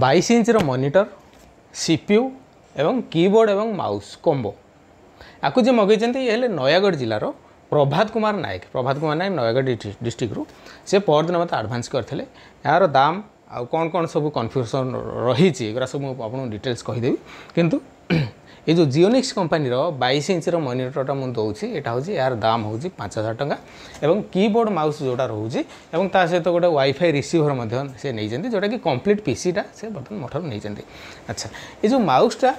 বাইশ ইঞ্চর মনিটর সিপিୟୁ এবং কিবোর্ড এবং মাউস কম্বো আকু যে মগাইছেন ইয়ে হলে নয়াগড় জেলার প্রভাত কুমার নায়ক প্রভাত কুমার নায়ক নয়াগড় ডিস্ট্রিক্টরু সে পরদিন মতো আডভান্স করে এর দাম আউ কোণ কোণ সব কনফ্যুজন রয়েছে এগুলা সব আপনার ডিটেলস কহিদেবি কিন্তু এই যে জিওনিক্স কোম্পানির বাইশ ইঞ্চর মনিটরটা মু দেছি এটা হচ্ছে এর দাম হচ্ছে পাঁচ হাজার টাকা এবং কিবোর্ড মাউস যেটা রয়েছে এবং তা সহ গোটে ওয়াইফাই রিসিভর সে নিয়েছেন যেটা কি কমপ্লিট পিসিটা সে বর্তমান মোঠার নিয়েছেন আচ্ছা এই যে মাউসটা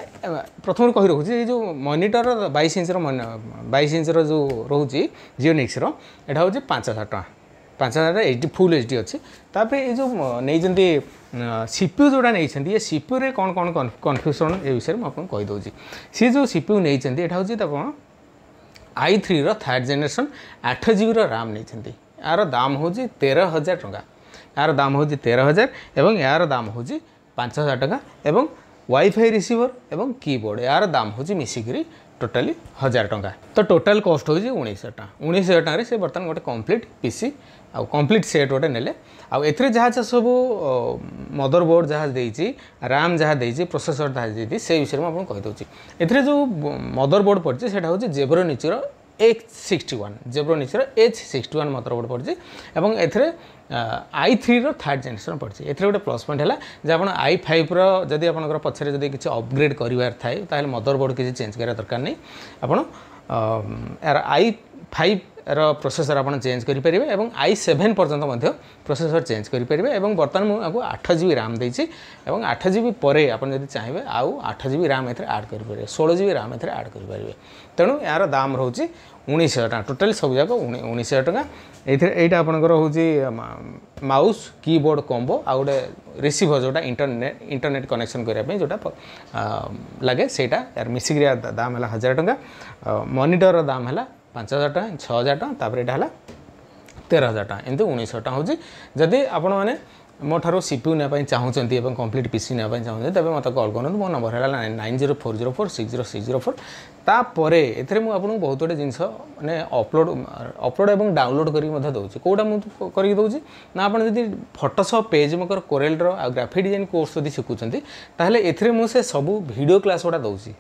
প্রথম কহি রয়েছে এই যে মনিটর বাইশ ইঞ্চর বাইশ ইঞ্চর যে রয়েছে জিওনিক্সর এটা হচ্ছে পাঁচ হাজার টাকা ପାଞ୍ଚ ହଜାର ଏଚ୍ ଫୁଲ ଏଚ୍ ଡି ଅଛି ତାପରେ ଏ ଯେଉଁ ନେଇଛନ୍ତି ସିପିୟୁ ଯେଉଁଟା ନେଇଛନ୍ତି ଏ ସିପିୟୁରେ କ'ଣ କ'ଣ କନଫ୍ୟୁସନ୍ ଏ ବିଷୟରେ ମୁଁ ଆପଣଙ୍କୁ କହିଦେଉଛି ସିଏ ଯେଉଁ ସିପିୟୁ ନେଇଛନ୍ତି ଏଇଟା ହେଉଛି ଆପଣ ଆଇ ଥ୍ରୀର ଥାର୍ଡ଼ ଜେନେରେସନ୍ ଆଠ ଜିବିର ରାମ୍ ନେଇଛନ୍ତି ଏହାର ଦାମ ହେଉଛି ତେର ହଜାର ଟଙ୍କା ଏହାର ଦାମ ହେଉଛି ତେର ହଜାର ଏବଂ ଏହାର ଦାମ ହେଉଛି ପାଞ୍ଚ ହଜାର ଟଙ୍କା ଏବଂ ୱାଇଫାଇ ରିସିଭର ଏବଂ କିବୋର୍ଡ଼ ଏହାର ଦାମ ହେଉଛି ମିଶିକିରି ଟୋଟାଲି ହଜାର ଟଙ୍କା ତ ଟୋଟାଲ୍ କଷ୍ଟ ହେଉଛି ଉଣେଇଶହ ଟଙ୍କା ଉଣେଇଶହ ଟଙ୍କାରେ ସେ ବର୍ତ୍ତମାନ ଗୋଟେ କମ୍ପ୍ଲିଟ୍ ପିସି ଆଉ କମ୍ପ୍ଲିଟ୍ ସେଟ୍ ଗୋଟେ ନେଲେ ଆଉ ଏଥିରେ ଯାହା ଯାହା ସବୁ ମଦର ବୋର୍ଡ଼ ଯାହା ଦେଇଛି ରାମ୍ ଯାହା ଦେଇଛି ପ୍ରୋସେସର ଯାହା ଦେଇଛି ସେ ବିଷୟରେ ମୁଁ ଆପଣଙ୍କୁ କହିଦେଉଛି ଏଥିରେ ଯେଉଁ ମଦର ବୋର୍ଡ଼ ପଡ଼ିଛି ସେଇଟା ହେଉଛି ଜେବ୍ରୋନିଚିର এইচ সিক্সটি ওয়াନ୍ ଜେବ୍ରୋନିକ୍ସର ଏଚ୍ ସିକ୍ସଟି ୱାନ୍ ମାତ୍ର ଗୋଟେ ପଡ଼ିଛି ଏବଂ ଏଥିରେ ଆଇ ଥ୍ରୀର ଥାର୍ଡ଼ ଜେନେରେସନ୍ ପଡ଼ିଛି ଏଥିରେ ଗୋଟେ ପ୍ଲସ୍ ପଏଣ୍ଟ ହେଲା ଯେ ଆପଣ ଆଇ ଫାଇଭ୍ର ଯଦି ଆପଣଙ୍କର ପଛରେ ଯଦି କିଛି ଅପଗ୍ରେଡ଼ କରିବାର ଥାଏ ତାହେଲେ ମଦର ବୋର୍ଡ଼ କିଛି ଚେଞ୍ଜ କରିବା ଦରକାର ନାହିଁ ଆପଣ ଏହାର ଆଇ ଫାଇଭ୍ର ପ୍ରୋସେସର୍ ଆପଣ ଚେଞ୍ଜ କରିପାରିବେ ଏବଂ ଆଇ ସେଭେନ୍ ପର୍ଯ୍ୟନ୍ତ ମଧ୍ୟ ପ୍ରୋସେସର୍ ଚେଞ୍ଜ କରିପାରିବେ ଏବଂ ବର୍ତ୍ତମାନ ମୁଁ ଆକୁ ଆଠ ଜି ବି ରାମ୍ ଦେଇଛି ଏବଂ ଆଠ ଜି ବି ପରେ ଆପଣ ଯଦି ଚାହିଁବେ ଆଉ ଆଠ ଜି ବି ରାମ୍ ଏଥିରେ ଆଡ଼୍ କରିପାରିବେ ଷୋହଳ ଜି ବି ରାମ୍ ଏଥିରେ ଆଡ଼୍ କରିପାରିବେ ତେଣୁ ଏହାର ଦାମ୍ ରହୁଛି ଉଣେଇଶ ହଜାର ଟଙ୍କା ଟୋଟାଲି ସବୁଯାକ ଉଣେଇଶ ହଜାର ଟଙ୍କା ଏଇଥିରେ ଏଇଟା ଆପଣଙ୍କର ହେଉଛି ମାଉସ୍ କିବୋର୍ଡ଼ କମ୍ବୋ ଆଉ ଗୋଟେ ରିସିଭର୍ ଯେଉଁଟା ଇଣ୍ଟରନେଟ୍ ଇଣ୍ଟରନେଟ୍ କନେକ୍ସନ୍ କରିବା ପାଇଁ ଯେଉଁଟା ଲାଗେ ସେଇଟା ୟାର ମିଶିକିରି ଦାମ୍ ହେଲା ହଜାର ଟଙ୍କା ମନିଟରର ଦାମ୍ ହେଲା ପାଞ୍ଚ ହଜାର ଟଙ୍କା ଛଅ ହଜାର ଟଙ୍କା ତାପରେ ଏଇଟା ହେଲା ତେର ହଜାର ଟଙ୍କା ଏମିତି ଉଣେଇଶହ ଟଙ୍କା ହେଉଛି ଯଦି ଆପଣମାନେ ମୋ ଠାରୁ ସି ପି ୟୁ ନେବା ପାଇଁ ଚାହୁଁଛନ୍ତି ଏବଂ କମ୍ପ୍ଲିଟ୍ ପି ସି ନେବା ପାଇଁ ଚାହୁଁଛନ୍ତି ତେବେ ମୋତେ କଲ୍ କରନ୍ତୁ ମୋ ନମ୍ବର ହେଲା nine zero four zero four six zero six zero four ତାପରେ ଏଥିରେ ମୁଁ ଆପଣଙ୍କୁ ବହୁତ ଗୁଡ଼ିଏ ଜିନିଷ ମାନେ ଅପଲୋଡ଼ ଅପଲୋଡ଼ ଏବଂ ଡାଉନଲୋଡ଼ କରିକି ମଧ୍ୟ ଦେଉଛି କେଉଁଟା ମୁଁ କରିକି ଦେଉଛି ନା ଆପଣ ଯଦି ଫଟୋସପ୍ ପେଜ୍ ମକର କୋରେଲ୍ର ଆଉ ଗ୍ରାଫିକ୍ ଡିଜାଇନ୍ କୋର୍ସ ଯଦି ଶିଖୁଛନ୍ତି ତାହେଲେ ଏଥିରେ ମୁଁ ସେ ସବୁ ଭିଡ଼ିଓ କ୍ଲାସ୍ ଗୁଡ଼ା ଦେଉଛି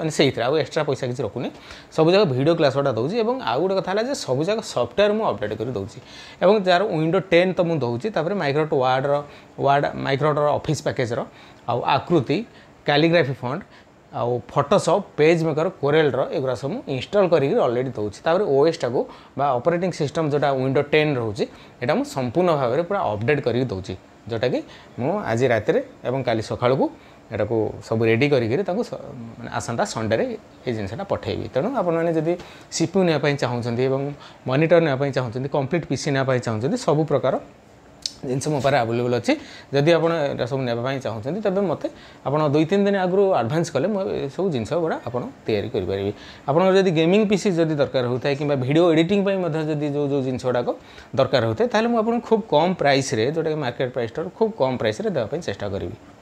মানে সেইଥିରେ ଆଉ ଏକ୍ସଟ୍ରା ପଇସା କିଛି ରଖୁନି ସବୁଯାକ ଭିଡ଼ିଓ କ୍ଲାସ୍ ଗୁଡ଼ା ଦେଉଛି ଏବଂ ଆଉ ଗୋଟେ କଥା ହେଲା ଯେ ସବୁଯାକ ସଫ୍ଟୱେର୍ ମୁଁ ଅପଡ଼େଟ୍ କରି ଦେଉଛି ଏବଂ ଯାହାର ୱିଣ୍ଡୋ ଟେନ୍ ତ ମୁଁ ଦେଉଛି ତାପରେ ମାଇକ୍ରୋଟ ୱାର୍ଡ଼ର ୱାର୍ଡ଼ ମାଇକ୍ରୋଟର ଅଫିସ୍ ପ୍ୟାକେଜ୍ର ଆଉ ଆକୃତି କାଲିଗ୍ରାଫି ଫଣ୍ଡ ଆଉ ଫଟୋସପ୍ ପେଜ୍ ମେକର୍ କୋରେଲ୍ର ଏଗୁଡ଼ା ସବୁ ଇନଷ୍ଟଲ୍ କରିକି ଅଲରେଡ଼ି ଦେଉଛି ତାପରେ ଓଏସ୍ଟାକୁ ବା ଅପରେଟିଂ ସିଷ୍ଟମ୍ ଯେଉଁଟା ୱିଣ୍ଡୋ ଟେନ୍ ରହୁଛି ଏଇଟା ମୁଁ ସମ୍ପୂର୍ଣ୍ଣ ଭାବରେ ପୁରା ଅପଡ଼େଟ୍ କରିକି ଦେଉଛି ଯେଉଁଟାକି ମୁଁ ଆଜି ରାତିରେ ଏବଂ କାଲି ସକାଳକୁ ଏଟାକୁ ସବୁ ରେଡ଼ି କରିକିରି ତାଙ୍କୁ ମାନେ ଆସନ୍ତା ସଣ୍ଡେରେ ଏ ଜିନିଷଟା ପଠାଇବି ତେଣୁ ଆପଣମାନେ ଯଦି ସି ନେବା ପାଇଁ ଚାହୁଁଛନ୍ତି ଏବଂ ମନିଟର ନେବା ପାଇଁ ଚାହୁଁଛନ୍ତି କମ୍ପ୍ଲିଟ୍ ପିସି ନେବା ପାଇଁ ଚାହୁଁଛନ୍ତି ସବୁ ପ୍ରକାର ଜିନିଷ ମୋ ପାଖରେ ଆଭେଲେବୁଲ୍ ଅଛି ଯଦି ଆପଣ ଏଇଟା ସବୁ ନେବା ପାଇଁ ଚାହୁଁଛନ୍ତି ତେବେ ମୋତେ ଆପଣ ଦୁଇ ତିନି ଦିନ ଆଗରୁ ଆଡ଼ଭାନ୍ସ କଲେ ମୁଁ ଏସବୁ ଜିନିଷ ଗୁଡ଼ା ଆପଣ ତିଆରି କରିପାରିବି ଆପଣଙ୍କର ଯଦି ଗେମିଂ ପିସି ଯଦି ଦରକାର ହେଉଥାଏ କିମ୍ବା ଭିଡ଼ିଓ ଏଡ଼ିଟିଂ ପାଇଁ ମଧ୍ୟ ଯଦି ଯେଉଁ ଯେଉଁ ଜିନିଷ ଗୁଡ଼ାକ ଦରକାର ହେଉଥାଏ ତାହେଲେ ମୁଁ ଆପଣଙ୍କୁ ଖୁବ୍ କମ୍ ପ୍ରାଇସ୍ରେ ଯେଉଁଟାକି ମାର୍କେଟ୍ ପ୍ରାଇସ୍ଠାରୁ ଖୁବ୍ କମ୍ ପ୍ରାଇସ୍ରେ ଦେବା ପାଇଁ ଚେଷ୍ଟା କରିବି